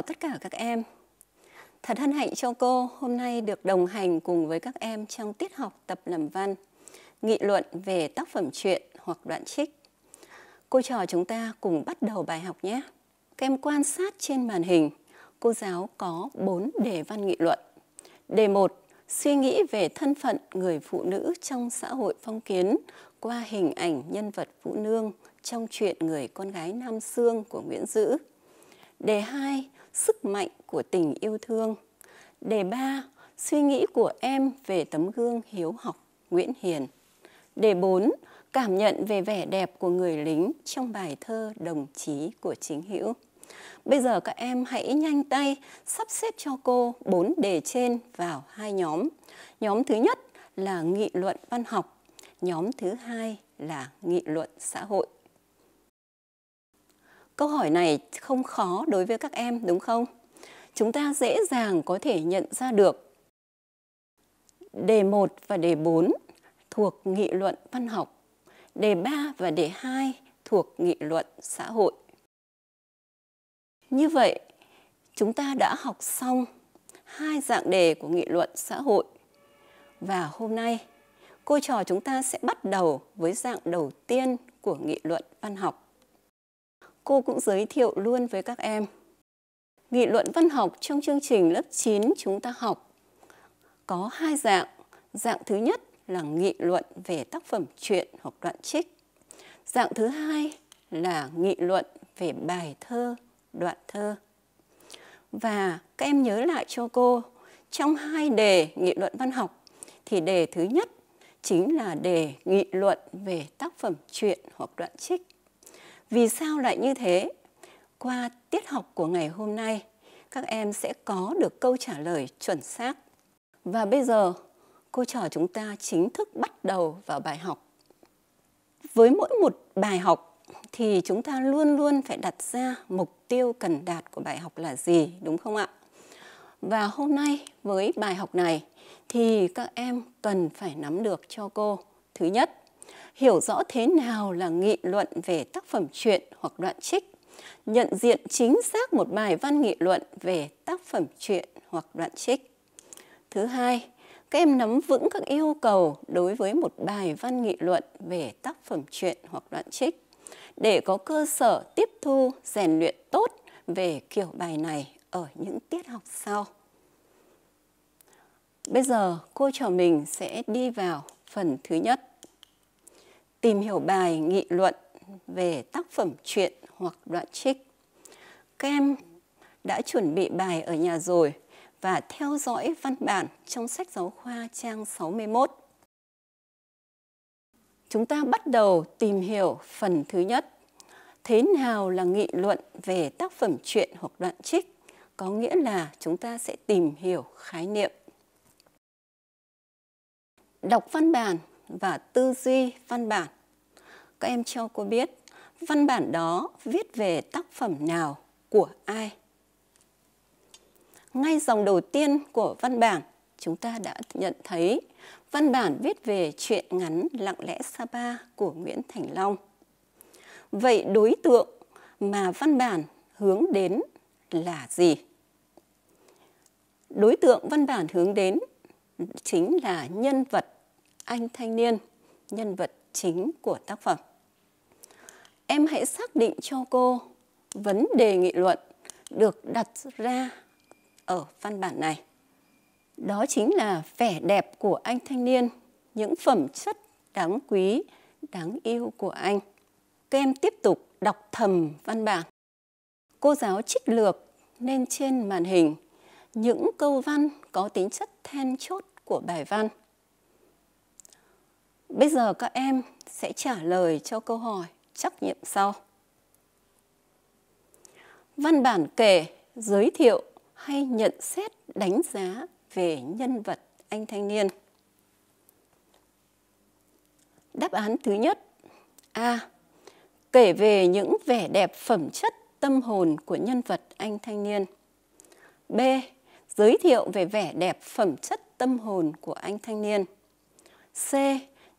chào tất cả các em. Thật hân hạnh cho cô hôm nay được đồng hành cùng với các em trong tiết học tập làm văn, nghị luận về tác phẩm truyện hoặc đoạn trích. Cô trò chúng ta cùng bắt đầu bài học nhé. Các em quan sát trên màn hình, cô giáo có 4 đề văn nghị luận. Đề 1, suy nghĩ về thân phận người phụ nữ trong xã hội phong kiến qua hình ảnh nhân vật Vũ Nương trong truyện Người con gái Nam Sương của Nguyễn Dữ. Đề 2, sức mạnh của tình yêu thương. Đề 3. Suy nghĩ của em về tấm gương hiếu học Nguyễn Hiền. Đề 4. Cảm nhận về vẻ đẹp của người lính trong bài thơ Đồng chí của Chính Hữu. Bây giờ các em hãy nhanh tay sắp xếp cho cô bốn đề trên vào hai nhóm. Nhóm thứ nhất là nghị luận văn học, nhóm thứ hai là nghị luận xã hội. Câu hỏi này không khó đối với các em đúng không? Chúng ta dễ dàng có thể nhận ra được. Đề 1 và đề 4 thuộc nghị luận văn học. Đề 3 và đề 2 thuộc nghị luận xã hội. Như vậy, chúng ta đã học xong hai dạng đề của nghị luận xã hội. Và hôm nay, cô trò chúng ta sẽ bắt đầu với dạng đầu tiên của nghị luận văn học cô cũng giới thiệu luôn với các em. Nghị luận văn học trong chương trình lớp 9 chúng ta học có hai dạng. Dạng thứ nhất là nghị luận về tác phẩm truyện hoặc đoạn trích. Dạng thứ hai là nghị luận về bài thơ, đoạn thơ. Và các em nhớ lại cho cô, trong hai đề nghị luận văn học thì đề thứ nhất chính là đề nghị luận về tác phẩm truyện hoặc đoạn trích vì sao lại như thế? Qua tiết học của ngày hôm nay, các em sẽ có được câu trả lời chuẩn xác. Và bây giờ, cô trò chúng ta chính thức bắt đầu vào bài học. Với mỗi một bài học thì chúng ta luôn luôn phải đặt ra mục tiêu cần đạt của bài học là gì, đúng không ạ? Và hôm nay với bài học này thì các em cần phải nắm được cho cô. Thứ nhất, hiểu rõ thế nào là nghị luận về tác phẩm truyện hoặc đoạn trích, nhận diện chính xác một bài văn nghị luận về tác phẩm truyện hoặc đoạn trích. Thứ hai, các em nắm vững các yêu cầu đối với một bài văn nghị luận về tác phẩm truyện hoặc đoạn trích để có cơ sở tiếp thu rèn luyện tốt về kiểu bài này ở những tiết học sau. Bây giờ cô trò mình sẽ đi vào phần thứ nhất tìm hiểu bài nghị luận về tác phẩm truyện hoặc đoạn trích. Các em đã chuẩn bị bài ở nhà rồi và theo dõi văn bản trong sách giáo khoa trang 61. Chúng ta bắt đầu tìm hiểu phần thứ nhất. Thế nào là nghị luận về tác phẩm truyện hoặc đoạn trích? Có nghĩa là chúng ta sẽ tìm hiểu khái niệm. Đọc văn bản và tư duy văn bản. Các em cho cô biết văn bản đó viết về tác phẩm nào của ai. Ngay dòng đầu tiên của văn bản, chúng ta đã nhận thấy văn bản viết về chuyện ngắn lặng lẽ Sapa của Nguyễn Thành Long. Vậy đối tượng mà văn bản hướng đến là gì? Đối tượng văn bản hướng đến chính là nhân vật anh thanh niên, nhân vật chính của tác phẩm. Em hãy xác định cho cô vấn đề nghị luận được đặt ra ở văn bản này. Đó chính là vẻ đẹp của anh thanh niên, những phẩm chất đáng quý, đáng yêu của anh. Các em tiếp tục đọc thầm văn bản. Cô giáo trích lược lên trên màn hình những câu văn có tính chất then chốt của bài văn – Bây giờ các em sẽ trả lời cho câu hỏi trắc nghiệm sau. Văn bản kể, giới thiệu hay nhận xét đánh giá về nhân vật anh thanh niên? Đáp án thứ nhất A. Kể về những vẻ đẹp phẩm chất tâm hồn của nhân vật anh thanh niên. B. Giới thiệu về vẻ đẹp phẩm chất tâm hồn của anh thanh niên. C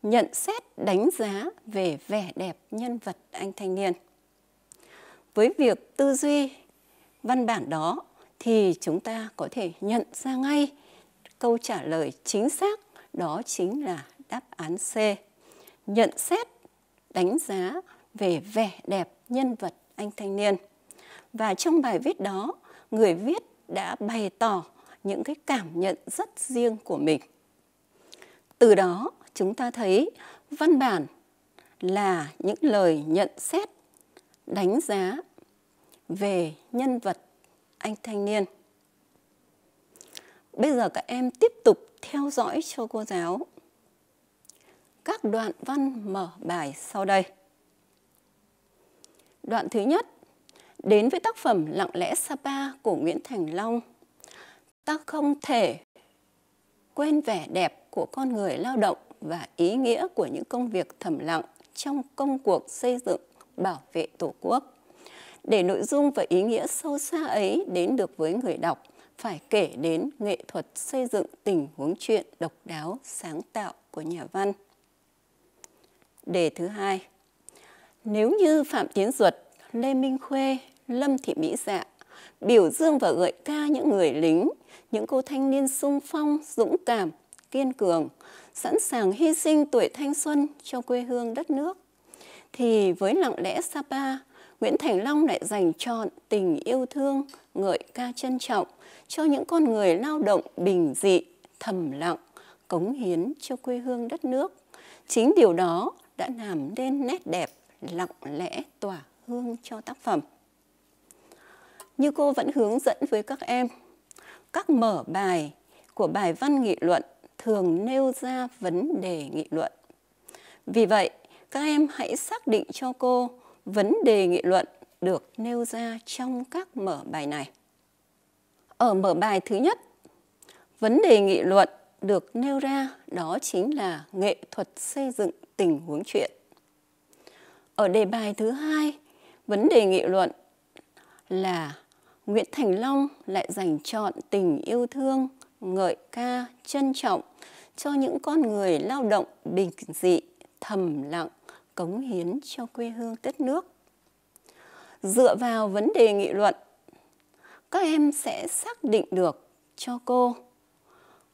nhận xét đánh giá về vẻ đẹp nhân vật anh thanh niên. Với việc tư duy văn bản đó thì chúng ta có thể nhận ra ngay câu trả lời chính xác đó chính là đáp án C. Nhận xét đánh giá về vẻ đẹp nhân vật anh thanh niên. Và trong bài viết đó, người viết đã bày tỏ những cái cảm nhận rất riêng của mình. Từ đó, chúng ta thấy văn bản là những lời nhận xét, đánh giá về nhân vật anh thanh niên. Bây giờ các em tiếp tục theo dõi cho cô giáo các đoạn văn mở bài sau đây. Đoạn thứ nhất, đến với tác phẩm Lặng lẽ Sapa của Nguyễn Thành Long, ta không thể quên vẻ đẹp của con người lao động và ý nghĩa của những công việc thầm lặng trong công cuộc xây dựng bảo vệ Tổ quốc. Để nội dung và ý nghĩa sâu xa ấy đến được với người đọc, phải kể đến nghệ thuật xây dựng tình huống chuyện độc đáo, sáng tạo của nhà văn. Đề thứ hai, nếu như Phạm Tiến Duật, Lê Minh Khuê, Lâm Thị Mỹ Dạ biểu dương và gợi ca những người lính, những cô thanh niên sung phong, dũng cảm, kiên cường, sẵn sàng hy sinh tuổi thanh xuân cho quê hương đất nước. Thì với lặng lẽ Sapa, Nguyễn Thành Long lại dành trọn tình yêu thương, ngợi ca trân trọng cho những con người lao động bình dị, thầm lặng, cống hiến cho quê hương đất nước. Chính điều đó đã làm nên nét đẹp lặng lẽ tỏa hương cho tác phẩm. Như cô vẫn hướng dẫn với các em, các mở bài của bài văn nghị luận thường nêu ra vấn đề nghị luận. Vì vậy, các em hãy xác định cho cô vấn đề nghị luận được nêu ra trong các mở bài này. Ở mở bài thứ nhất, vấn đề nghị luận được nêu ra đó chính là nghệ thuật xây dựng tình huống chuyện. Ở đề bài thứ hai, vấn đề nghị luận là Nguyễn Thành Long lại dành chọn tình yêu thương, ngợi ca, trân trọng cho những con người lao động bình dị, thầm lặng, cống hiến cho quê hương đất nước. Dựa vào vấn đề nghị luận, các em sẽ xác định được cho cô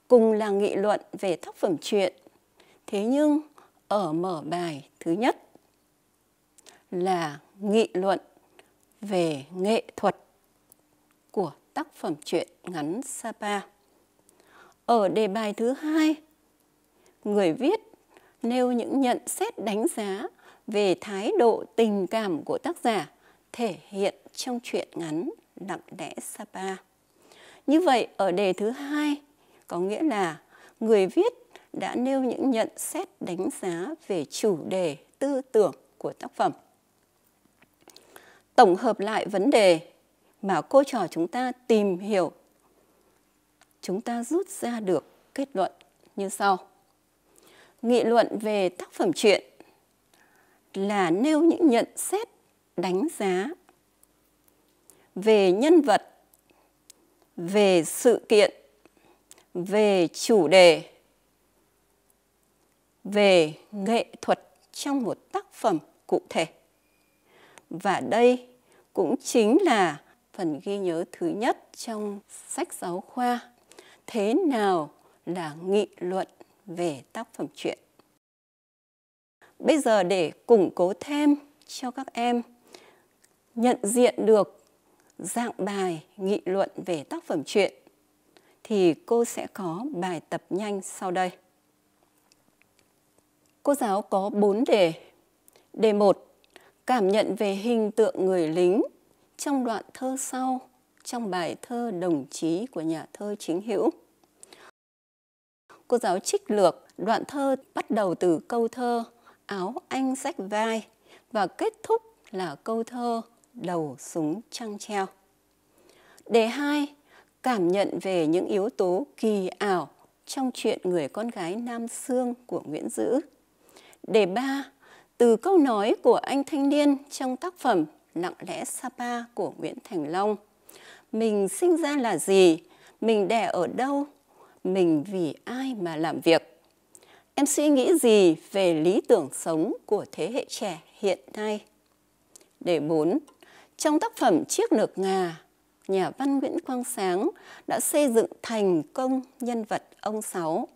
cùng là nghị luận về tác phẩm truyện. Thế nhưng ở mở bài thứ nhất là nghị luận về nghệ thuật của tác phẩm truyện ngắn Sapa. Ở đề bài thứ hai người viết nêu những nhận xét đánh giá về thái độ tình cảm của tác giả thể hiện trong truyện ngắn Lặng lẽ Sapa. Như vậy ở đề thứ hai có nghĩa là người viết đã nêu những nhận xét đánh giá về chủ đề tư tưởng của tác phẩm. Tổng hợp lại vấn đề mà cô trò chúng ta tìm hiểu, chúng ta rút ra được kết luận như sau nghị luận về tác phẩm truyện là nêu những nhận xét đánh giá về nhân vật về sự kiện về chủ đề về nghệ thuật trong một tác phẩm cụ thể và đây cũng chính là phần ghi nhớ thứ nhất trong sách giáo khoa thế nào là nghị luận về tác phẩm truyện. Bây giờ để củng cố thêm cho các em nhận diện được dạng bài nghị luận về tác phẩm truyện thì cô sẽ có bài tập nhanh sau đây. Cô giáo có 4 đề. Đề 1: Cảm nhận về hình tượng người lính trong đoạn thơ sau trong bài thơ Đồng chí của nhà thơ Chính Hữu cô giáo trích lược đoạn thơ bắt đầu từ câu thơ áo anh rách vai và kết thúc là câu thơ đầu súng trăng treo. Đề 2. Cảm nhận về những yếu tố kỳ ảo trong chuyện người con gái Nam Sương của Nguyễn Dữ. Đề 3. Từ câu nói của anh thanh niên trong tác phẩm Lặng lẽ Sapa của Nguyễn Thành Long. Mình sinh ra là gì? Mình đẻ ở đâu? mình vì ai mà làm việc. Em suy nghĩ gì về lý tưởng sống của thế hệ trẻ hiện nay? Đề 4. Trong tác phẩm Chiếc lược ngà, nhà văn Nguyễn Quang Sáng đã xây dựng thành công nhân vật ông Sáu.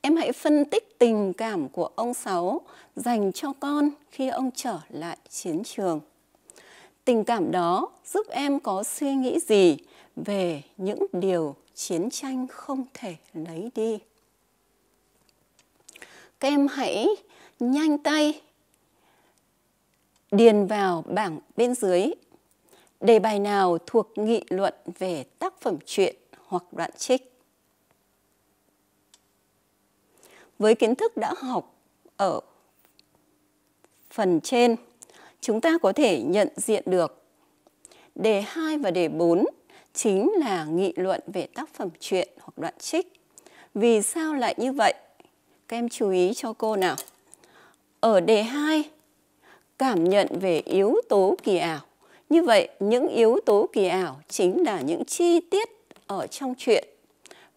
Em hãy phân tích tình cảm của ông Sáu dành cho con khi ông trở lại chiến trường. Tình cảm đó giúp em có suy nghĩ gì về những điều chiến tranh không thể lấy đi các em hãy nhanh tay điền vào bảng bên dưới đề bài nào thuộc nghị luận về tác phẩm truyện hoặc đoạn trích. Với kiến thức đã học ở phần trên, chúng ta có thể nhận diện được đề 2 và đề 4 chính là nghị luận về tác phẩm truyện hoặc đoạn trích. Vì sao lại như vậy? Các em chú ý cho cô nào. Ở đề 2, cảm nhận về yếu tố kỳ ảo. Như vậy, những yếu tố kỳ ảo chính là những chi tiết ở trong truyện.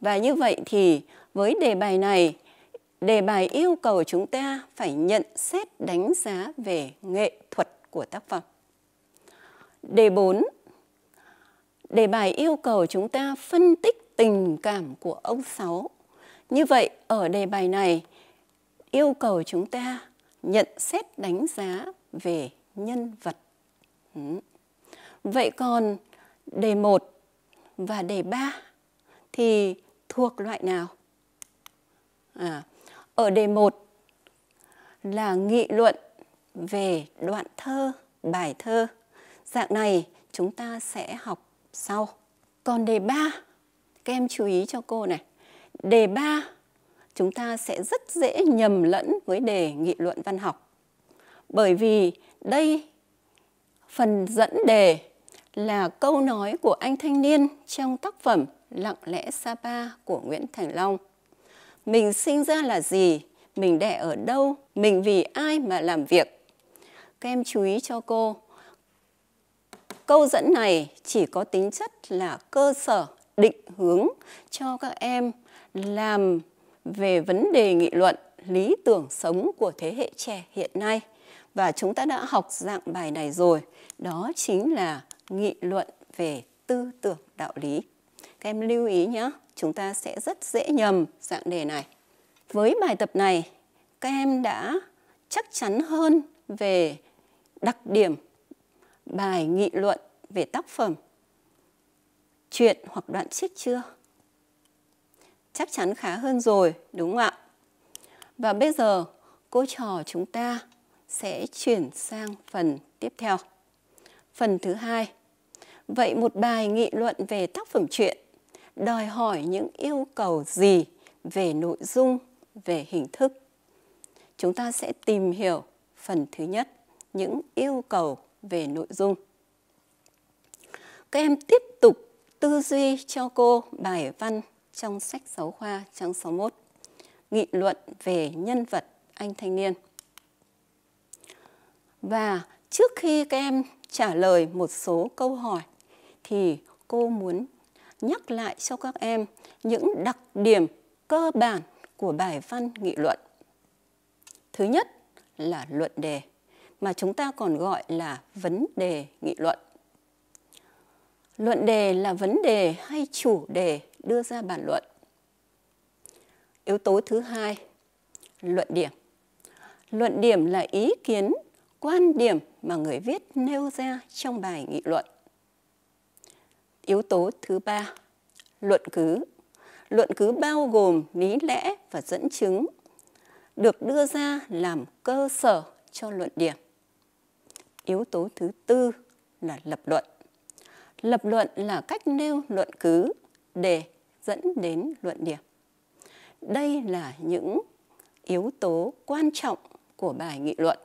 Và như vậy thì với đề bài này, đề bài yêu cầu chúng ta phải nhận xét đánh giá về nghệ thuật của tác phẩm. Đề 4 đề bài yêu cầu chúng ta phân tích tình cảm của ông Sáu. Như vậy, ở đề bài này, yêu cầu chúng ta nhận xét đánh giá về nhân vật. Ừ. Vậy còn đề một và đề ba thì thuộc loại nào? À, ở đề một là nghị luận về đoạn thơ, bài thơ. Dạng này chúng ta sẽ học sau. Còn đề 3, các em chú ý cho cô này. Đề 3 chúng ta sẽ rất dễ nhầm lẫn với đề nghị luận văn học. Bởi vì đây phần dẫn đề là câu nói của anh thanh niên trong tác phẩm Lặng lẽ Sapa của Nguyễn Thành Long. Mình sinh ra là gì? Mình đẻ ở đâu? Mình vì ai mà làm việc? Các em chú ý cho cô, câu dẫn này chỉ có tính chất là cơ sở định hướng cho các em làm về vấn đề nghị luận lý tưởng sống của thế hệ trẻ hiện nay và chúng ta đã học dạng bài này rồi đó chính là nghị luận về tư tưởng đạo lý các em lưu ý nhé chúng ta sẽ rất dễ nhầm dạng đề này với bài tập này các em đã chắc chắn hơn về đặc điểm bài nghị luận về tác phẩm, chuyện hoặc đoạn trích chưa? Chắc chắn khá hơn rồi, đúng không ạ? Và bây giờ cô trò chúng ta sẽ chuyển sang phần tiếp theo. Phần thứ hai. Vậy một bài nghị luận về tác phẩm truyện đòi hỏi những yêu cầu gì về nội dung, về hình thức? Chúng ta sẽ tìm hiểu phần thứ nhất, những yêu cầu về nội dung. Các em tiếp tục tư duy cho cô bài văn trong sách giáo khoa trang 61, nghị luận về nhân vật anh thanh niên. Và trước khi các em trả lời một số câu hỏi thì cô muốn nhắc lại cho các em những đặc điểm cơ bản của bài văn nghị luận. Thứ nhất là luận đề mà chúng ta còn gọi là vấn đề nghị luận. Luận đề là vấn đề hay chủ đề đưa ra bàn luận. Yếu tố thứ hai, luận điểm. Luận điểm là ý kiến, quan điểm mà người viết nêu ra trong bài nghị luận. Yếu tố thứ ba, luận cứ. Luận cứ bao gồm lý lẽ và dẫn chứng được đưa ra làm cơ sở cho luận điểm. Yếu tố thứ tư là lập luận. Lập luận là cách nêu luận cứ để dẫn đến luận điểm. Đây là những yếu tố quan trọng của bài nghị luận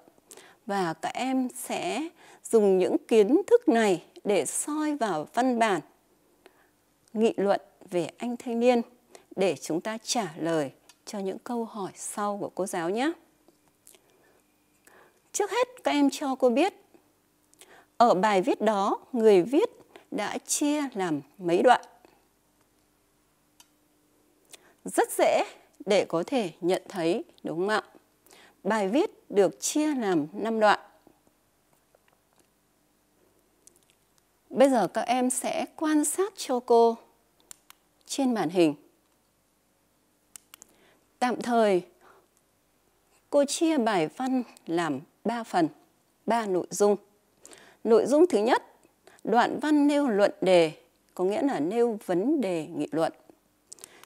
và các em sẽ dùng những kiến thức này để soi vào văn bản nghị luận về anh thanh niên để chúng ta trả lời cho những câu hỏi sau của cô giáo nhé. Trước hết các em cho cô biết ở bài viết đó, người viết đã chia làm mấy đoạn. Rất dễ để có thể nhận thấy đúng không ạ? Bài viết được chia làm 5 đoạn. Bây giờ các em sẽ quan sát cho cô trên màn hình. Tạm thời cô chia bài văn làm 3 phần, 3 nội dung. Nội dung thứ nhất, đoạn văn nêu luận đề, có nghĩa là nêu vấn đề nghị luận.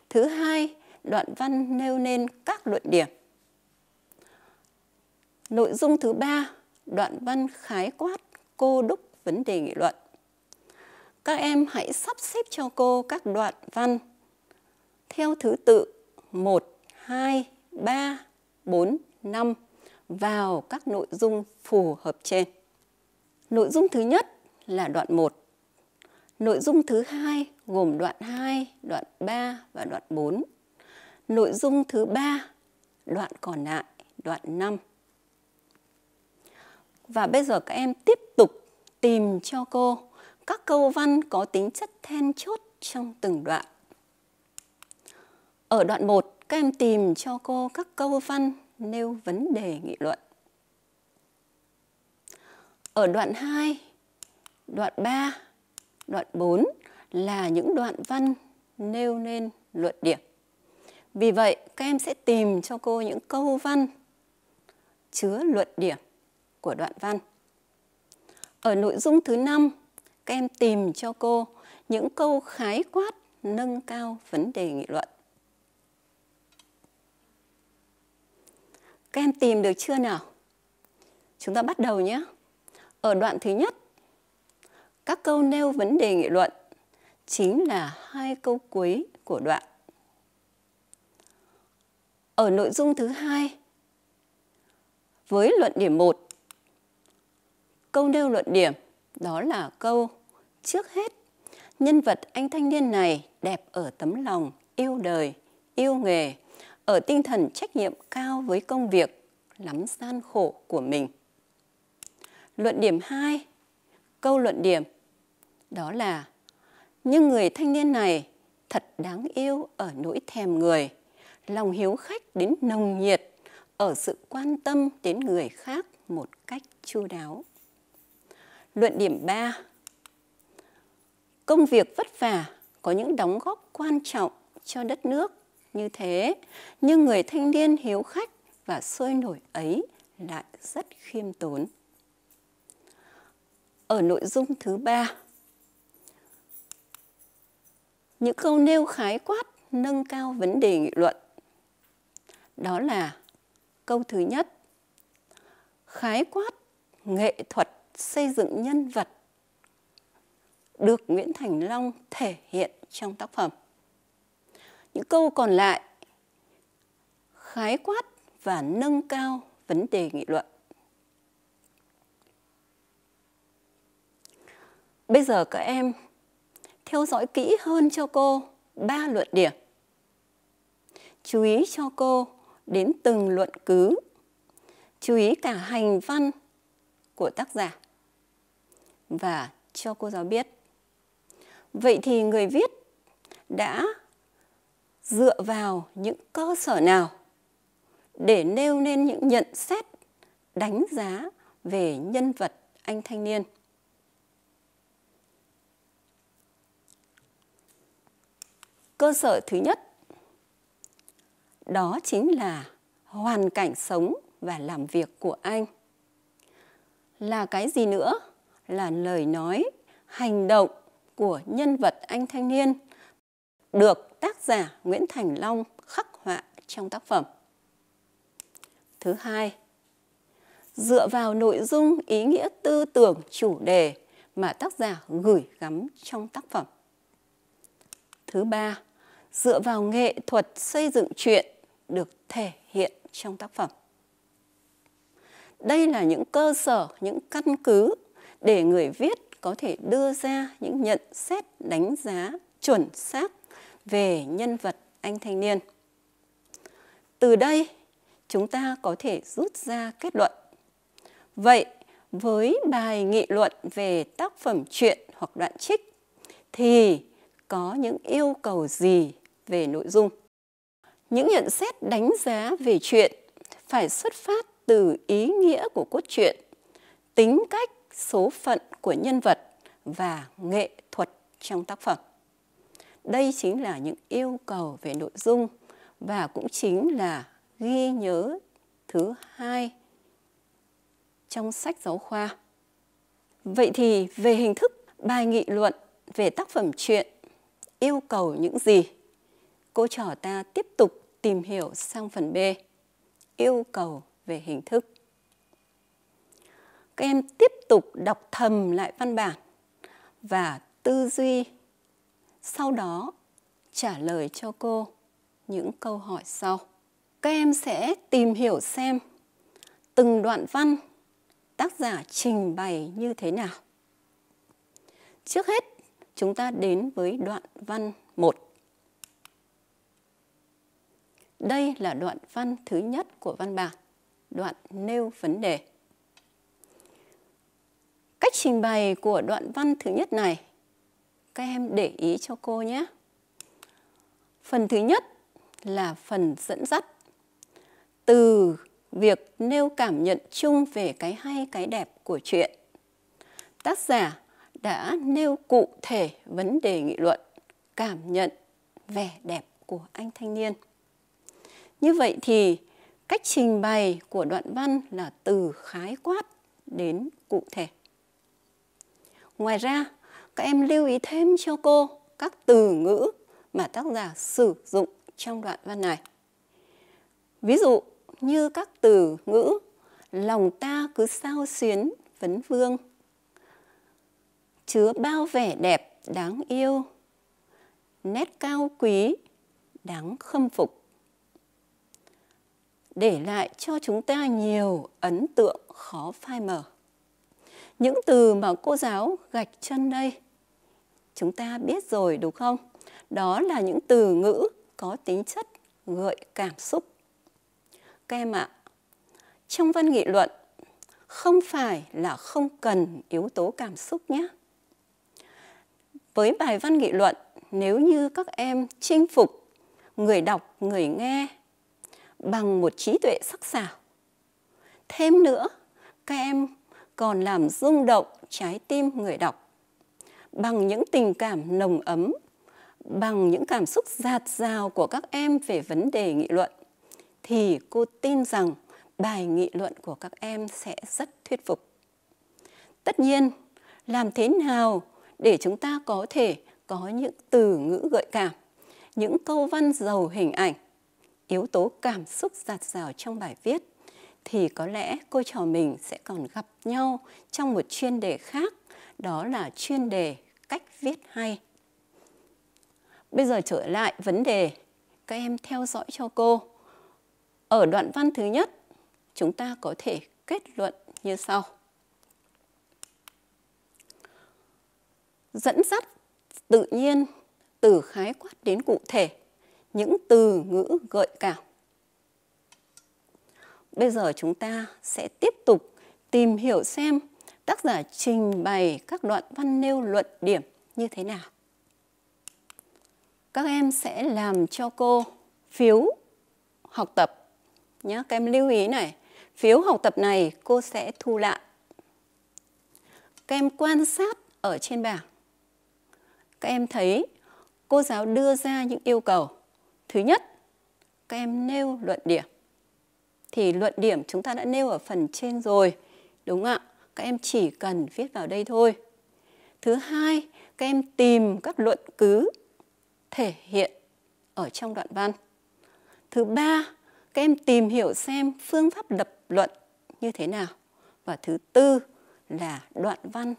Thứ hai, đoạn văn nêu nên các luận điểm. Nội dung thứ ba, đoạn văn khái quát cô đúc vấn đề nghị luận. Các em hãy sắp xếp cho cô các đoạn văn theo thứ tự 1, 2, 3, 4, 5 vào các nội dung phù hợp trên. Nội dung thứ nhất là đoạn 1. Nội dung thứ hai gồm đoạn 2, đoạn 3 và đoạn 4. Nội dung thứ ba đoạn còn lại, đoạn 5. Và bây giờ các em tiếp tục tìm cho cô các câu văn có tính chất then chốt trong từng đoạn. Ở đoạn 1, các em tìm cho cô các câu văn nêu vấn đề nghị luận. Ở đoạn 2, đoạn 3, đoạn 4 là những đoạn văn nêu lên luận điểm. Vì vậy, các em sẽ tìm cho cô những câu văn chứa luận điểm của đoạn văn. Ở nội dung thứ 5, các em tìm cho cô những câu khái quát nâng cao vấn đề nghị luận. Các em tìm được chưa nào? Chúng ta bắt đầu nhé. Ở đoạn thứ nhất, các câu nêu vấn đề nghị luận chính là hai câu cuối của đoạn. Ở nội dung thứ hai, với luận điểm một câu nêu luận điểm đó là câu trước hết nhân vật anh thanh niên này đẹp ở tấm lòng, yêu đời, yêu nghề, ở tinh thần trách nhiệm cao với công việc lắm gian khổ của mình. Luận điểm 2, câu luận điểm đó là nhưng người thanh niên này thật đáng yêu ở nỗi thèm người, lòng hiếu khách đến nồng nhiệt ở sự quan tâm đến người khác một cách chu đáo. Luận điểm 3. Công việc vất vả có những đóng góp quan trọng cho đất nước như thế, nhưng người thanh niên hiếu khách và sôi nổi ấy lại rất khiêm tốn ở nội dung thứ ba những câu nêu khái quát nâng cao vấn đề nghị luận đó là câu thứ nhất khái quát nghệ thuật xây dựng nhân vật được Nguyễn Thành Long thể hiện trong tác phẩm. Những câu còn lại khái quát và nâng cao vấn đề nghị luận. Bây giờ các em theo dõi kỹ hơn cho cô ba luận điểm. Chú ý cho cô đến từng luận cứ. Chú ý cả hành văn của tác giả. Và cho cô giáo biết. Vậy thì người viết đã dựa vào những cơ sở nào để nêu lên những nhận xét đánh giá về nhân vật anh thanh niên cơ sở thứ nhất đó chính là hoàn cảnh sống và làm việc của anh là cái gì nữa là lời nói hành động của nhân vật anh thanh niên được tác giả nguyễn thành long khắc họa trong tác phẩm thứ hai dựa vào nội dung ý nghĩa tư tưởng chủ đề mà tác giả gửi gắm trong tác phẩm thứ ba dựa vào nghệ thuật xây dựng chuyện được thể hiện trong tác phẩm. Đây là những cơ sở, những căn cứ để người viết có thể đưa ra những nhận xét đánh giá chuẩn xác về nhân vật anh thanh niên. Từ đây, chúng ta có thể rút ra kết luận. Vậy, với bài nghị luận về tác phẩm truyện hoặc đoạn trích thì có những yêu cầu gì về nội dung. Những nhận xét đánh giá về chuyện phải xuất phát từ ý nghĩa của cốt truyện, tính cách, số phận của nhân vật và nghệ thuật trong tác phẩm. Đây chính là những yêu cầu về nội dung và cũng chính là ghi nhớ thứ hai trong sách giáo khoa. Vậy thì về hình thức bài nghị luận về tác phẩm truyện yêu cầu những gì cô trò ta tiếp tục tìm hiểu sang phần B, yêu cầu về hình thức. Các em tiếp tục đọc thầm lại văn bản và tư duy. Sau đó trả lời cho cô những câu hỏi sau. Các em sẽ tìm hiểu xem từng đoạn văn tác giả trình bày như thế nào. Trước hết, chúng ta đến với đoạn văn 1. Đây là đoạn văn thứ nhất của văn bản, đoạn nêu vấn đề. Cách trình bày của đoạn văn thứ nhất này, các em để ý cho cô nhé. Phần thứ nhất là phần dẫn dắt. Từ việc nêu cảm nhận chung về cái hay cái đẹp của chuyện, tác giả đã nêu cụ thể vấn đề nghị luận, cảm nhận vẻ đẹp của anh thanh niên. Như vậy thì cách trình bày của đoạn văn là từ khái quát đến cụ thể. Ngoài ra, các em lưu ý thêm cho cô các từ ngữ mà tác giả sử dụng trong đoạn văn này. Ví dụ như các từ ngữ lòng ta cứ sao xuyến vấn vương chứa bao vẻ đẹp đáng yêu nét cao quý đáng khâm phục để lại cho chúng ta nhiều ấn tượng khó phai mờ. Những từ mà cô giáo gạch chân đây, chúng ta biết rồi đúng không? Đó là những từ ngữ có tính chất gợi cảm xúc. Các em ạ, trong văn nghị luận không phải là không cần yếu tố cảm xúc nhé. Với bài văn nghị luận, nếu như các em chinh phục người đọc, người nghe bằng một trí tuệ sắc sảo. Thêm nữa, các em còn làm rung động trái tim người đọc bằng những tình cảm nồng ấm, bằng những cảm xúc dạt dào của các em về vấn đề nghị luận thì cô tin rằng bài nghị luận của các em sẽ rất thuyết phục. Tất nhiên, làm thế nào để chúng ta có thể có những từ ngữ gợi cảm, những câu văn giàu hình ảnh yếu tố cảm xúc giạt rào trong bài viết thì có lẽ cô trò mình sẽ còn gặp nhau trong một chuyên đề khác, đó là chuyên đề cách viết hay. Bây giờ trở lại vấn đề các em theo dõi cho cô. Ở đoạn văn thứ nhất, chúng ta có thể kết luận như sau. Dẫn dắt tự nhiên từ khái quát đến cụ thể những từ ngữ gợi cảm. Bây giờ chúng ta sẽ tiếp tục tìm hiểu xem tác giả trình bày các đoạn văn nêu luận điểm như thế nào. Các em sẽ làm cho cô phiếu học tập nhé. Các em lưu ý này, phiếu học tập này cô sẽ thu lại. Các em quan sát ở trên bảng. Các em thấy cô giáo đưa ra những yêu cầu Thứ nhất, các em nêu luận điểm. Thì luận điểm chúng ta đã nêu ở phần trên rồi, đúng ạ? Các em chỉ cần viết vào đây thôi. Thứ hai, các em tìm các luận cứ thể hiện ở trong đoạn văn. Thứ ba, các em tìm hiểu xem phương pháp lập luận như thế nào. Và thứ tư là đoạn văn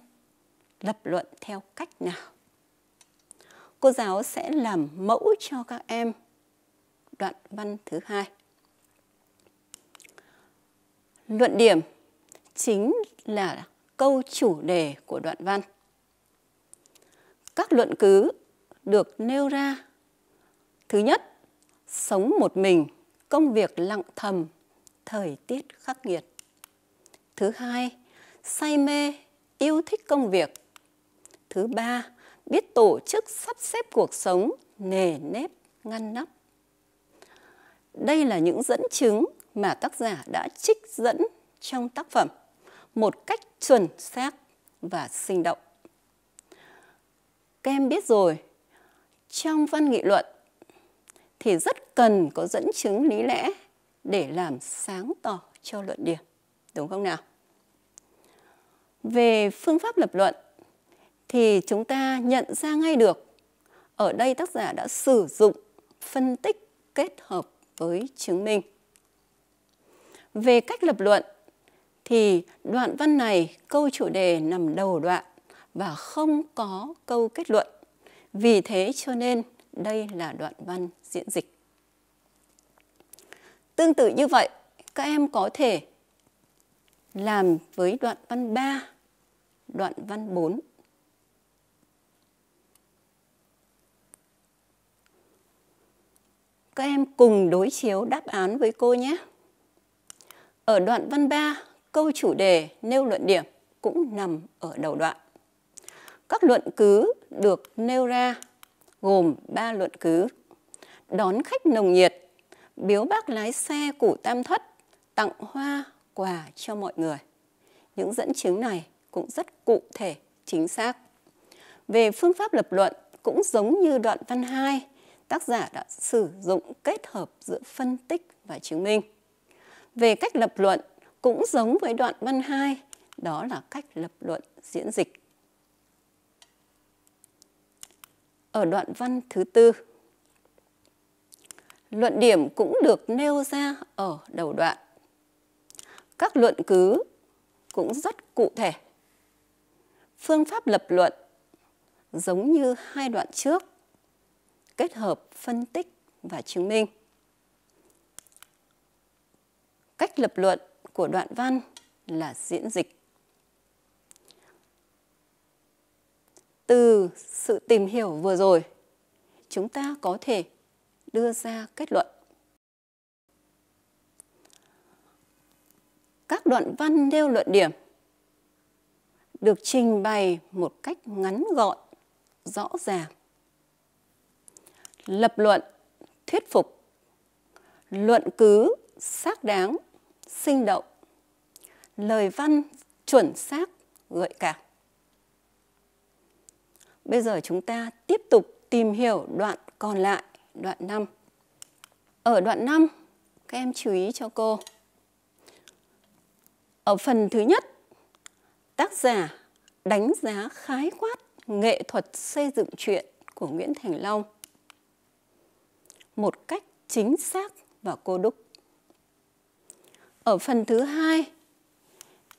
lập luận theo cách nào. Cô giáo sẽ làm mẫu cho các em đoạn văn thứ hai. Luận điểm chính là câu chủ đề của đoạn văn. Các luận cứ được nêu ra. Thứ nhất, sống một mình, công việc lặng thầm, thời tiết khắc nghiệt. Thứ hai, say mê, yêu thích công việc. Thứ ba, biết tổ chức sắp xếp cuộc sống, nề nếp, ngăn nắp. Đây là những dẫn chứng mà tác giả đã trích dẫn trong tác phẩm một cách chuẩn xác và sinh động. Các em biết rồi, trong văn nghị luận thì rất cần có dẫn chứng lý lẽ để làm sáng tỏ cho luận điểm, đúng không nào? Về phương pháp lập luận thì chúng ta nhận ra ngay được ở đây tác giả đã sử dụng phân tích kết hợp với chứng minh. Về cách lập luận thì đoạn văn này câu chủ đề nằm đầu đoạn và không có câu kết luận. Vì thế cho nên đây là đoạn văn diễn dịch. Tương tự như vậy, các em có thể làm với đoạn văn 3, đoạn văn 4 Các em cùng đối chiếu đáp án với cô nhé. Ở đoạn văn 3, câu chủ đề nêu luận điểm cũng nằm ở đầu đoạn. Các luận cứ được nêu ra gồm 3 luận cứ. Đón khách nồng nhiệt, biếu bác lái xe củ tam thất, tặng hoa, quà cho mọi người. Những dẫn chứng này cũng rất cụ thể, chính xác. Về phương pháp lập luận cũng giống như đoạn văn 2, tác giả đã sử dụng kết hợp giữa phân tích và chứng minh. Về cách lập luận cũng giống với đoạn văn 2, đó là cách lập luận diễn dịch. Ở đoạn văn thứ tư, luận điểm cũng được nêu ra ở đầu đoạn. Các luận cứ cũng rất cụ thể. Phương pháp lập luận giống như hai đoạn trước kết hợp phân tích và chứng minh cách lập luận của đoạn văn là diễn dịch từ sự tìm hiểu vừa rồi chúng ta có thể đưa ra kết luận các đoạn văn nêu luận điểm được trình bày một cách ngắn gọn rõ ràng lập luận, thuyết phục, luận cứ, xác đáng, sinh động, lời văn chuẩn xác, gợi cảm. Bây giờ chúng ta tiếp tục tìm hiểu đoạn còn lại, đoạn 5. Ở đoạn 5, các em chú ý cho cô. Ở phần thứ nhất, tác giả đánh giá khái quát nghệ thuật xây dựng chuyện của Nguyễn Thành Long một cách chính xác và cô đúc. Ở phần thứ hai,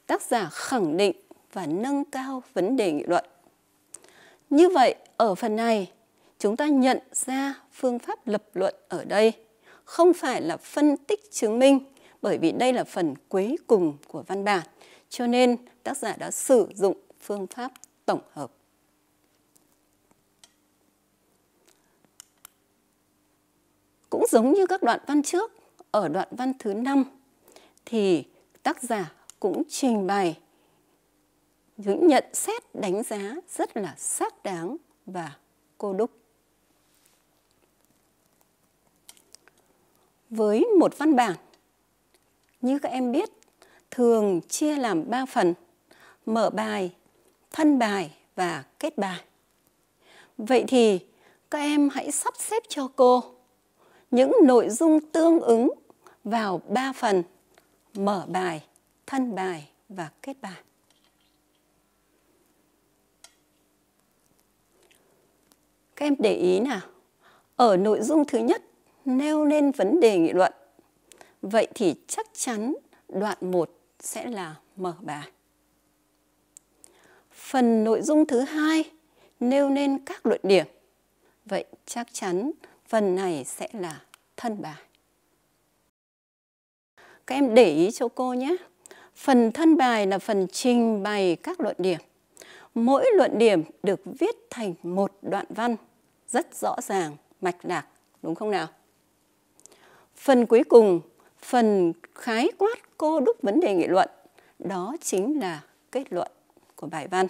tác giả khẳng định và nâng cao vấn đề nghị luận. Như vậy, ở phần này, chúng ta nhận ra phương pháp lập luận ở đây không phải là phân tích chứng minh bởi vì đây là phần cuối cùng của văn bản, cho nên tác giả đã sử dụng phương pháp tổng hợp. Cũng giống như các đoạn văn trước, ở đoạn văn thứ 5 thì tác giả cũng trình bày những nhận xét đánh giá rất là xác đáng và cô đúc. Với một văn bản, như các em biết, thường chia làm 3 phần, mở bài, thân bài và kết bài. Vậy thì các em hãy sắp xếp cho cô những nội dung tương ứng vào ba phần mở bài, thân bài và kết bài. Các em để ý nào, ở nội dung thứ nhất nêu lên vấn đề nghị luận. Vậy thì chắc chắn đoạn 1 sẽ là mở bài. Phần nội dung thứ hai nêu lên các luận điểm. Vậy chắc chắn phần này sẽ là thân bài. Các em để ý cho cô nhé. Phần thân bài là phần trình bày các luận điểm. Mỗi luận điểm được viết thành một đoạn văn rất rõ ràng, mạch lạc, đúng không nào? Phần cuối cùng, phần khái quát cô đúc vấn đề nghị luận, đó chính là kết luận của bài văn.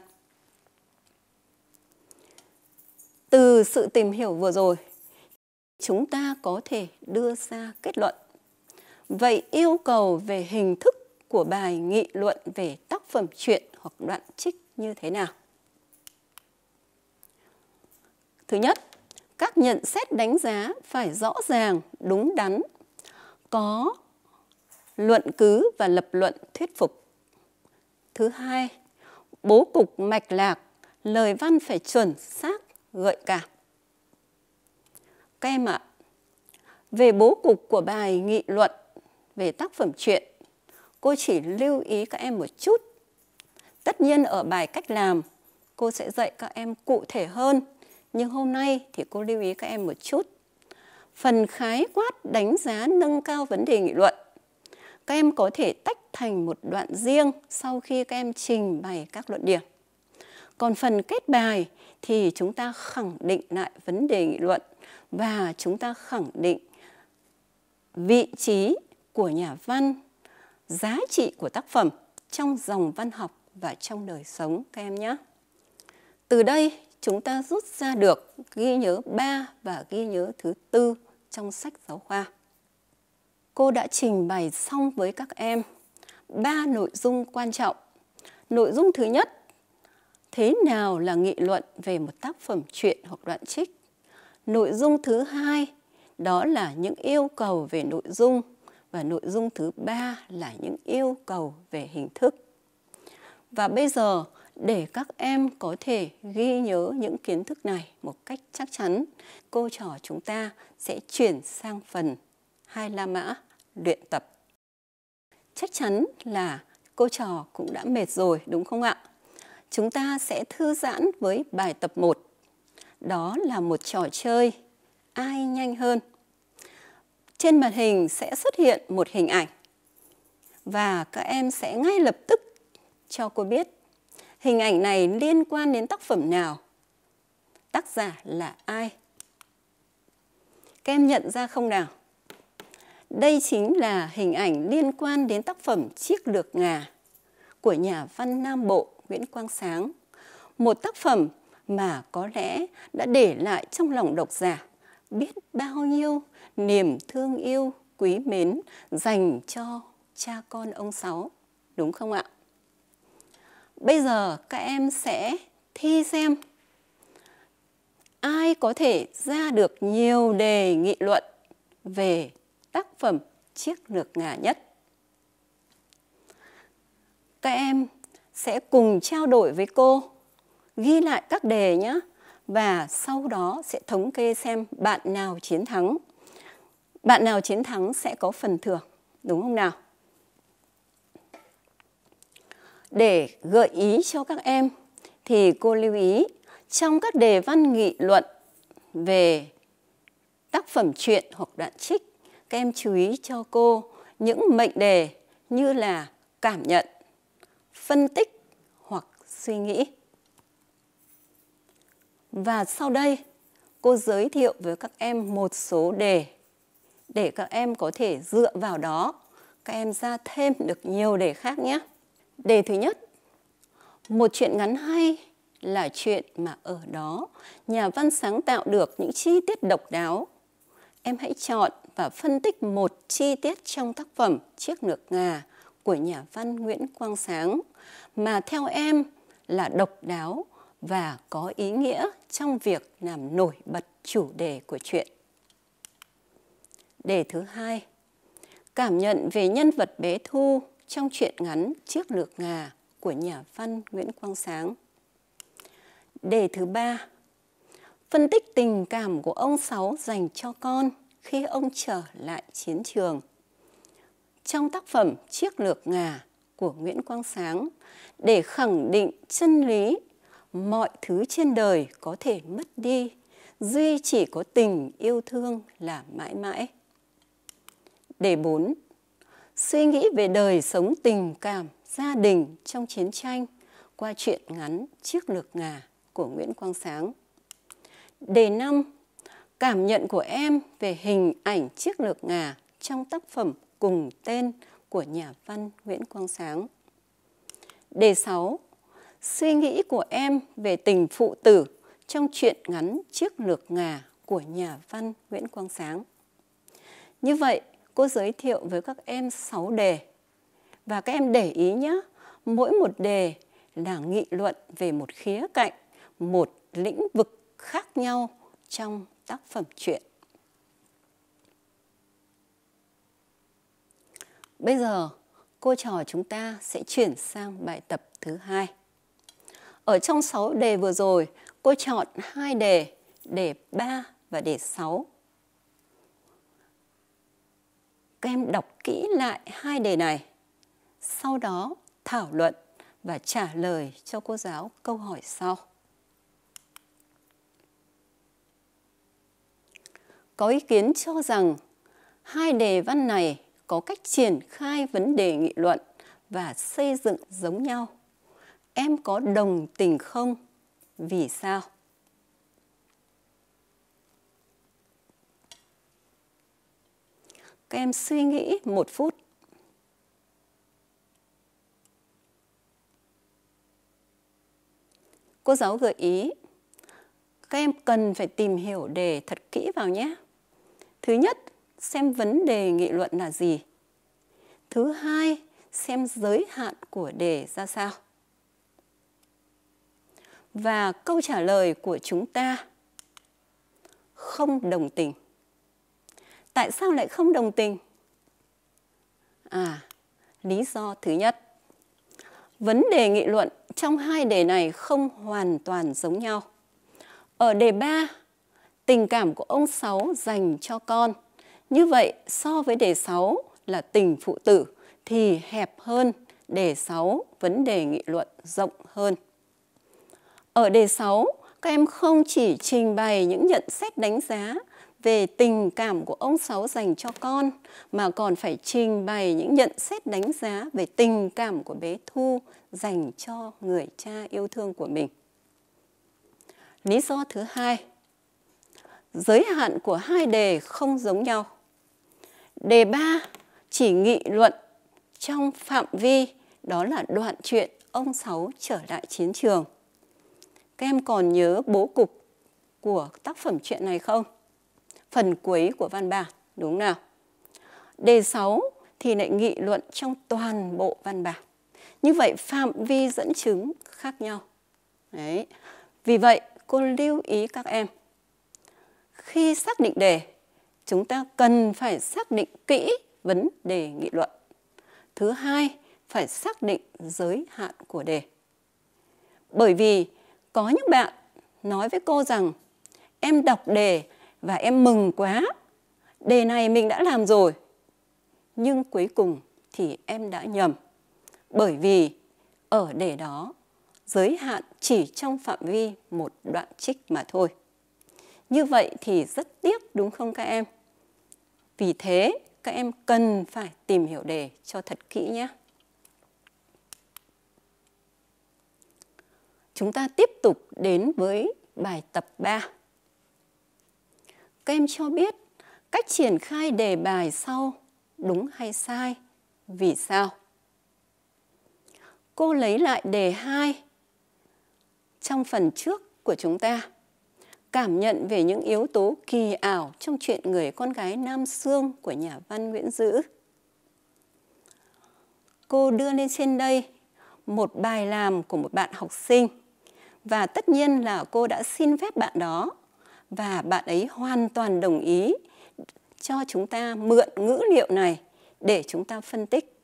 Từ sự tìm hiểu vừa rồi, chúng ta có thể đưa ra kết luận. Vậy yêu cầu về hình thức của bài nghị luận về tác phẩm truyện hoặc đoạn trích như thế nào? Thứ nhất, các nhận xét đánh giá phải rõ ràng, đúng đắn, có luận cứ và lập luận thuyết phục. Thứ hai, bố cục mạch lạc, lời văn phải chuẩn xác, gợi cảm các em ạ. Về bố cục của bài nghị luận về tác phẩm truyện, cô chỉ lưu ý các em một chút. Tất nhiên ở bài cách làm, cô sẽ dạy các em cụ thể hơn, nhưng hôm nay thì cô lưu ý các em một chút. Phần khái quát đánh giá nâng cao vấn đề nghị luận. Các em có thể tách thành một đoạn riêng sau khi các em trình bày các luận điểm. Còn phần kết bài thì chúng ta khẳng định lại vấn đề nghị luận và chúng ta khẳng định vị trí của nhà văn, giá trị của tác phẩm trong dòng văn học và trong đời sống các em nhé. Từ đây chúng ta rút ra được ghi nhớ 3 và ghi nhớ thứ tư trong sách giáo khoa. Cô đã trình bày xong với các em ba nội dung quan trọng. Nội dung thứ nhất, thế nào là nghị luận về một tác phẩm truyện hoặc đoạn trích? Nội dung thứ hai đó là những yêu cầu về nội dung và nội dung thứ ba là những yêu cầu về hình thức. Và bây giờ để các em có thể ghi nhớ những kiến thức này một cách chắc chắn, cô trò chúng ta sẽ chuyển sang phần hai la mã luyện tập. Chắc chắn là cô trò cũng đã mệt rồi đúng không ạ? Chúng ta sẽ thư giãn với bài tập 1 đó là một trò chơi ai nhanh hơn. Trên màn hình sẽ xuất hiện một hình ảnh và các em sẽ ngay lập tức cho cô biết hình ảnh này liên quan đến tác phẩm nào, tác giả là ai. Các em nhận ra không nào? Đây chính là hình ảnh liên quan đến tác phẩm Chiếc Lược Ngà của nhà văn Nam Bộ Nguyễn Quang Sáng. Một tác phẩm mà có lẽ đã để lại trong lòng độc giả biết bao nhiêu niềm thương yêu quý mến dành cho cha con ông Sáu, đúng không ạ? Bây giờ các em sẽ thi xem ai có thể ra được nhiều đề nghị luận về tác phẩm Chiếc lược ngà nhất. Các em sẽ cùng trao đổi với cô ghi lại các đề nhé và sau đó sẽ thống kê xem bạn nào chiến thắng. Bạn nào chiến thắng sẽ có phần thưởng, đúng không nào? Để gợi ý cho các em thì cô lưu ý trong các đề văn nghị luận về tác phẩm truyện hoặc đoạn trích, các em chú ý cho cô những mệnh đề như là cảm nhận, phân tích hoặc suy nghĩ. Và sau đây, cô giới thiệu với các em một số đề để các em có thể dựa vào đó các em ra thêm được nhiều đề khác nhé. Đề thứ nhất, một chuyện ngắn hay là chuyện mà ở đó nhà văn sáng tạo được những chi tiết độc đáo. Em hãy chọn và phân tích một chi tiết trong tác phẩm Chiếc nược ngà của nhà văn Nguyễn Quang Sáng mà theo em là độc đáo và có ý nghĩa trong việc làm nổi bật chủ đề của chuyện. Đề thứ hai, cảm nhận về nhân vật bé thu trong truyện ngắn Chiếc lược ngà của nhà văn Nguyễn Quang Sáng. Đề thứ ba, phân tích tình cảm của ông Sáu dành cho con khi ông trở lại chiến trường. Trong tác phẩm Chiếc lược ngà của Nguyễn Quang Sáng để khẳng định chân lý mọi thứ trên đời có thể mất đi duy chỉ có tình yêu thương là mãi mãi đề bốn suy nghĩ về đời sống tình cảm gia đình trong chiến tranh qua truyện ngắn chiếc lược ngà của Nguyễn Quang Sáng đề năm cảm nhận của em về hình ảnh chiếc lược ngà trong tác phẩm cùng tên của nhà văn Nguyễn Quang Sáng. Đề sáu suy nghĩ của em về tình phụ tử trong truyện ngắn Chiếc lược ngà của nhà văn Nguyễn Quang Sáng. Như vậy, cô giới thiệu với các em 6 đề. Và các em để ý nhé, mỗi một đề là nghị luận về một khía cạnh, một lĩnh vực khác nhau trong tác phẩm truyện. Bây giờ, cô trò chúng ta sẽ chuyển sang bài tập thứ hai. Ở trong 6 đề vừa rồi, cô chọn hai đề, đề 3 và đề 6. Các em đọc kỹ lại hai đề này, sau đó thảo luận và trả lời cho cô giáo câu hỏi sau. Có ý kiến cho rằng hai đề văn này có cách triển khai vấn đề nghị luận và xây dựng giống nhau em có đồng tình không vì sao các em suy nghĩ một phút cô giáo gợi ý các em cần phải tìm hiểu đề thật kỹ vào nhé thứ nhất xem vấn đề nghị luận là gì thứ hai xem giới hạn của đề ra sao và câu trả lời của chúng ta không đồng tình. Tại sao lại không đồng tình? À, lý do thứ nhất. Vấn đề nghị luận trong hai đề này không hoàn toàn giống nhau. Ở đề 3, tình cảm của ông Sáu dành cho con. Như vậy, so với đề 6 là tình phụ tử thì hẹp hơn đề 6 vấn đề nghị luận rộng hơn. Ở đề 6, các em không chỉ trình bày những nhận xét đánh giá về tình cảm của ông Sáu dành cho con mà còn phải trình bày những nhận xét đánh giá về tình cảm của bé Thu dành cho người cha yêu thương của mình. Lý do thứ hai, giới hạn của hai đề không giống nhau. Đề 3 chỉ nghị luận trong phạm vi đó là đoạn chuyện ông Sáu trở lại chiến trường. Các em còn nhớ bố cục của tác phẩm truyện này không? Phần cuối của văn bản, đúng nào? Đề 6 thì lại nghị luận trong toàn bộ văn bản. Như vậy phạm vi dẫn chứng khác nhau. Đấy. Vì vậy, cô lưu ý các em. Khi xác định đề, chúng ta cần phải xác định kỹ vấn đề nghị luận. Thứ hai, phải xác định giới hạn của đề. Bởi vì có những bạn nói với cô rằng em đọc đề và em mừng quá. Đề này mình đã làm rồi. Nhưng cuối cùng thì em đã nhầm. Bởi vì ở đề đó giới hạn chỉ trong phạm vi một đoạn trích mà thôi. Như vậy thì rất tiếc đúng không các em? Vì thế các em cần phải tìm hiểu đề cho thật kỹ nhé. Chúng ta tiếp tục đến với bài tập 3. Các em cho biết cách triển khai đề bài sau đúng hay sai, vì sao? Cô lấy lại đề 2 trong phần trước của chúng ta cảm nhận về những yếu tố kỳ ảo trong chuyện người con gái Nam Sương của nhà văn Nguyễn Dữ. Cô đưa lên trên đây một bài làm của một bạn học sinh và tất nhiên là cô đã xin phép bạn đó và bạn ấy hoàn toàn đồng ý cho chúng ta mượn ngữ liệu này để chúng ta phân tích.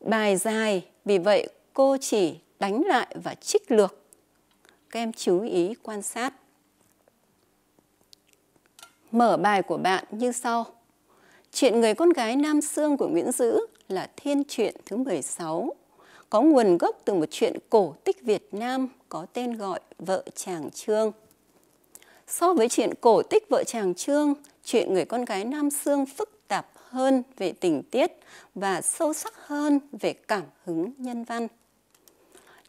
Bài dài, vì vậy cô chỉ đánh lại và trích lược. Các em chú ý quan sát. Mở bài của bạn như sau. Chuyện người con gái Nam Sương của Nguyễn Dữ là thiên truyện thứ 16 có nguồn gốc từ một chuyện cổ tích Việt Nam có tên gọi Vợ Chàng Trương. So với chuyện cổ tích Vợ Chàng Trương, chuyện người con gái Nam Sương phức tạp hơn về tình tiết và sâu sắc hơn về cảm hứng nhân văn.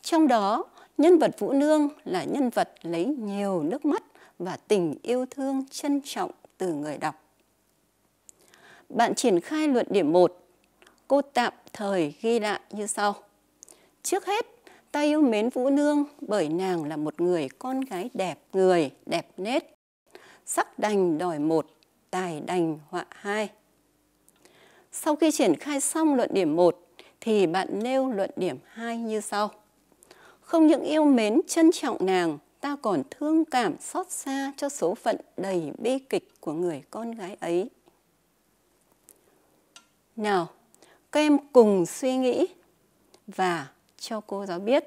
Trong đó, nhân vật Vũ Nương là nhân vật lấy nhiều nước mắt và tình yêu thương trân trọng từ người đọc. Bạn triển khai luận điểm 1, cô tạm thời ghi lại như sau. Trước hết, ta yêu mến Vũ Nương bởi nàng là một người con gái đẹp người, đẹp nết. Sắc đành đòi một, tài đành họa hai. Sau khi triển khai xong luận điểm 1 thì bạn nêu luận điểm 2 như sau. Không những yêu mến trân trọng nàng, ta còn thương cảm xót xa cho số phận đầy bi kịch của người con gái ấy. Nào, các em cùng suy nghĩ và cho cô giáo biết.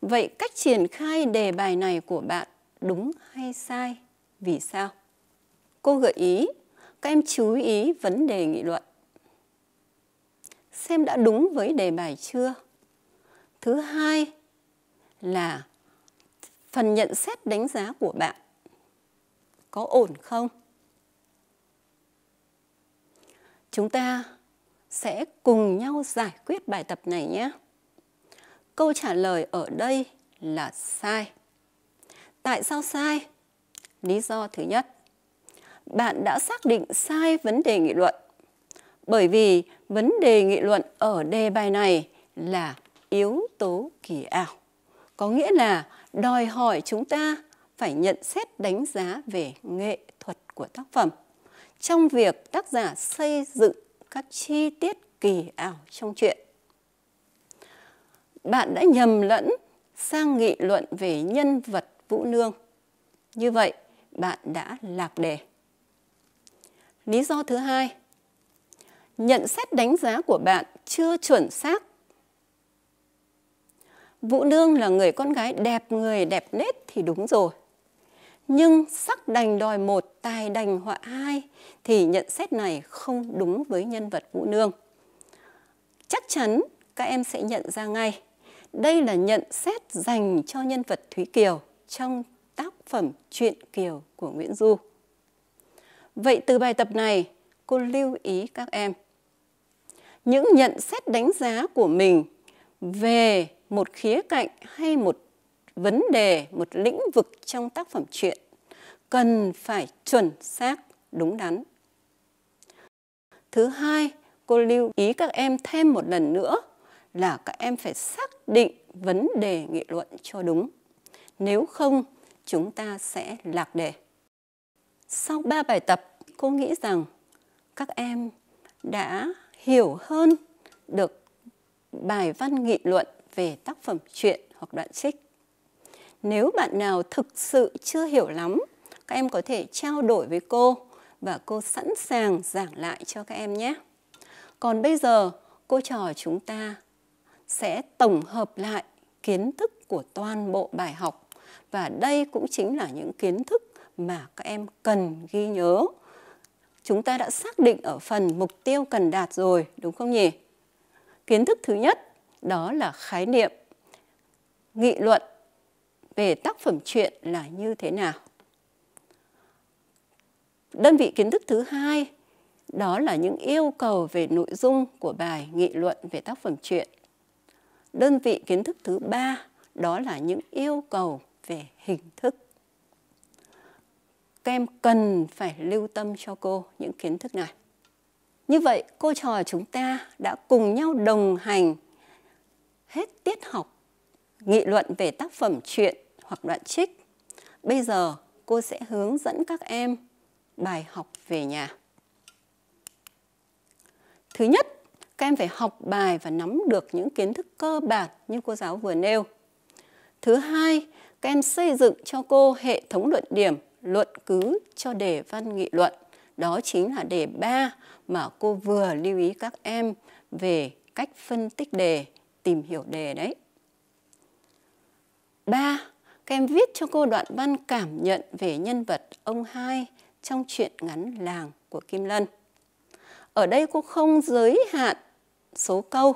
Vậy cách triển khai đề bài này của bạn đúng hay sai? Vì sao? Cô gợi ý các em chú ý vấn đề nghị luận. Xem đã đúng với đề bài chưa? Thứ hai là phần nhận xét đánh giá của bạn có ổn không? Chúng ta sẽ cùng nhau giải quyết bài tập này nhé. Câu trả lời ở đây là sai. Tại sao sai? Lý do thứ nhất, bạn đã xác định sai vấn đề nghị luận. Bởi vì vấn đề nghị luận ở đề bài này là yếu tố kỳ ảo. Có nghĩa là đòi hỏi chúng ta phải nhận xét đánh giá về nghệ thuật của tác phẩm trong việc tác giả xây dựng các chi tiết kỳ ảo trong chuyện bạn đã nhầm lẫn sang nghị luận về nhân vật Vũ Nương. Như vậy, bạn đã lạc đề. Lý do thứ hai, nhận xét đánh giá của bạn chưa chuẩn xác. Vũ Nương là người con gái đẹp người đẹp nết thì đúng rồi. Nhưng sắc đành đòi một, tài đành họa hai thì nhận xét này không đúng với nhân vật Vũ Nương. Chắc chắn các em sẽ nhận ra ngay đây là nhận xét dành cho nhân vật Thúy Kiều trong tác phẩm Truyện Kiều của Nguyễn Du. Vậy từ bài tập này, cô lưu ý các em. Những nhận xét đánh giá của mình về một khía cạnh hay một vấn đề, một lĩnh vực trong tác phẩm truyện cần phải chuẩn xác, đúng đắn. Thứ hai, cô lưu ý các em thêm một lần nữa là các em phải xác định vấn đề nghị luận cho đúng. Nếu không, chúng ta sẽ lạc đề. Sau 3 bài tập, cô nghĩ rằng các em đã hiểu hơn được bài văn nghị luận về tác phẩm truyện hoặc đoạn trích. Nếu bạn nào thực sự chưa hiểu lắm, các em có thể trao đổi với cô và cô sẵn sàng giảng lại cho các em nhé. Còn bây giờ, cô trò chúng ta sẽ tổng hợp lại kiến thức của toàn bộ bài học và đây cũng chính là những kiến thức mà các em cần ghi nhớ. Chúng ta đã xác định ở phần mục tiêu cần đạt rồi, đúng không nhỉ? Kiến thức thứ nhất đó là khái niệm nghị luận về tác phẩm truyện là như thế nào. Đơn vị kiến thức thứ hai đó là những yêu cầu về nội dung của bài nghị luận về tác phẩm truyện Đơn vị kiến thức thứ ba đó là những yêu cầu về hình thức. Các em cần phải lưu tâm cho cô những kiến thức này. Như vậy, cô trò chúng ta đã cùng nhau đồng hành hết tiết học nghị luận về tác phẩm truyện hoặc đoạn trích. Bây giờ, cô sẽ hướng dẫn các em bài học về nhà. Thứ nhất, các em phải học bài và nắm được những kiến thức cơ bản như cô giáo vừa nêu. Thứ hai, các em xây dựng cho cô hệ thống luận điểm, luận cứ cho đề văn nghị luận. Đó chính là đề 3 mà cô vừa lưu ý các em về cách phân tích đề, tìm hiểu đề đấy. 3. Các em viết cho cô đoạn văn cảm nhận về nhân vật ông hai trong truyện ngắn làng của Kim Lân. Ở đây cô không giới hạn số câu.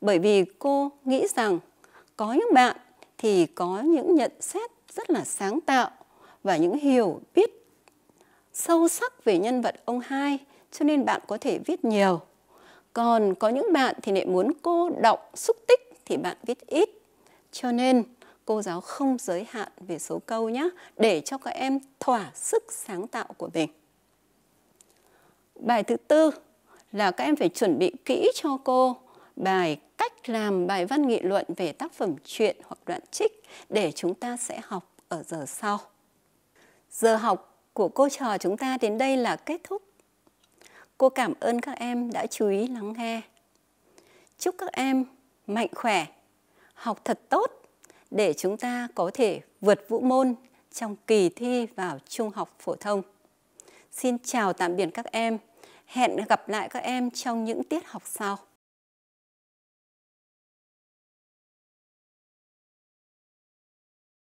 Bởi vì cô nghĩ rằng có những bạn thì có những nhận xét rất là sáng tạo và những hiểu biết sâu sắc về nhân vật ông hai cho nên bạn có thể viết nhiều. Còn có những bạn thì lại muốn cô động xúc tích thì bạn viết ít. Cho nên cô giáo không giới hạn về số câu nhé, để cho các em thỏa sức sáng tạo của mình. Bài thứ tư là các em phải chuẩn bị kỹ cho cô bài cách làm bài văn nghị luận về tác phẩm truyện hoặc đoạn trích để chúng ta sẽ học ở giờ sau. Giờ học của cô trò chúng ta đến đây là kết thúc. Cô cảm ơn các em đã chú ý lắng nghe. Chúc các em mạnh khỏe, học thật tốt để chúng ta có thể vượt vũ môn trong kỳ thi vào trung học phổ thông. Xin chào tạm biệt các em. Hẹn gặp lại các em trong những tiết học sau.